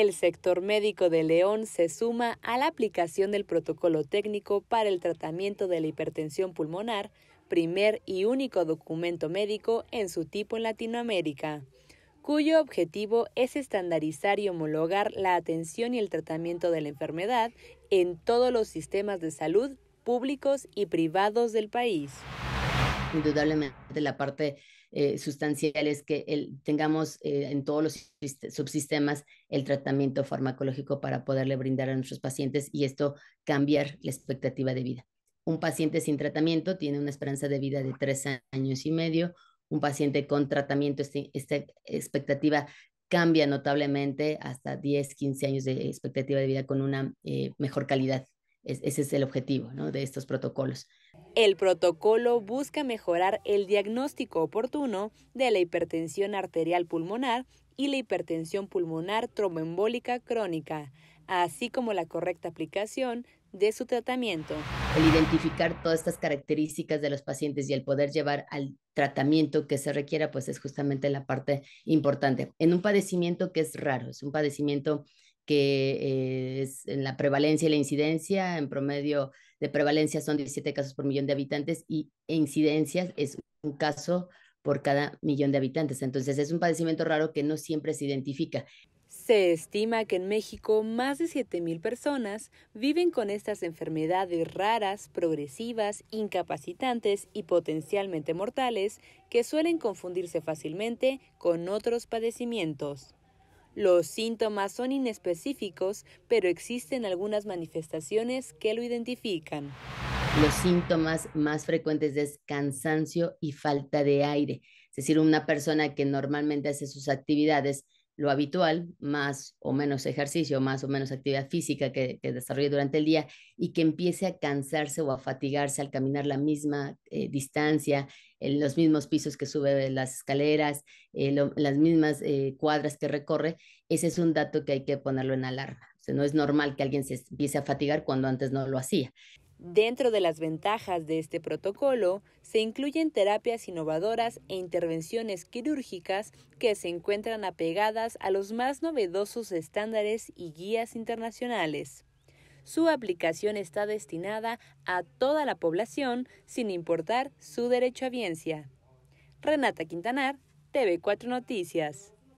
el sector médico de León se suma a la aplicación del protocolo técnico para el tratamiento de la hipertensión pulmonar, primer y único documento médico en su tipo en Latinoamérica, cuyo objetivo es estandarizar y homologar la atención y el tratamiento de la enfermedad en todos los sistemas de salud públicos y privados del país. Indudablemente la parte eh, sustancial que tengamos eh, en todos los subsistemas el tratamiento farmacológico para poderle brindar a nuestros pacientes y esto cambiar la expectativa de vida. Un paciente sin tratamiento tiene una esperanza de vida de tres años y medio. Un paciente con tratamiento, esta este expectativa cambia notablemente hasta 10, 15 años de expectativa de vida con una eh, mejor calidad. ese es el objetivo de estos protocolos. El protocolo busca mejorar el diagnóstico oportuno de la hipertensión arterial pulmonar y la hipertensión pulmonar tromboembólica crónica, así como la correcta aplicación de su tratamiento. El identificar todas estas características de los pacientes y el poder llevar al tratamiento que se requiera, pues es justamente la parte importante. En un padecimiento que es raro, es un padecimiento que eh, en la prevalencia y la incidencia, en promedio de prevalencia son 17 casos por millón de habitantes y incidencias es un caso por cada millón de habitantes. Entonces es un padecimiento raro que no siempre se identifica. Se estima que en México más de 7.000 personas viven con estas enfermedades raras, progresivas, incapacitantes y potencialmente mortales que suelen confundirse fácilmente con otros padecimientos. Los síntomas son inespecíficos, pero existen algunas manifestaciones que lo identifican. Los síntomas más frecuentes es cansancio y falta de aire. Es decir, una persona que normalmente hace sus actividades lo habitual, más o menos ejercicio, más o menos actividad física que, que desarrolle durante el día y que empiece a cansarse o a fatigarse al caminar la misma eh, distancia, en los mismos pisos que sube las escaleras, eh, las mismas eh, cuadras que recorre, ese es un dato que hay que ponerlo en alarma. no es normal que alguien se empiece a fatigar cuando antes no lo hacía. Dentro de las ventajas de este protocolo se incluyen terapias innovadoras e intervenciones quirúrgicas que se encuentran apegadas a los más novedosos estándares y guías internacionales. Su aplicación está destinada a toda la población sin importar su derecho a viencia. Renata Quintanar, TV4 Noticias.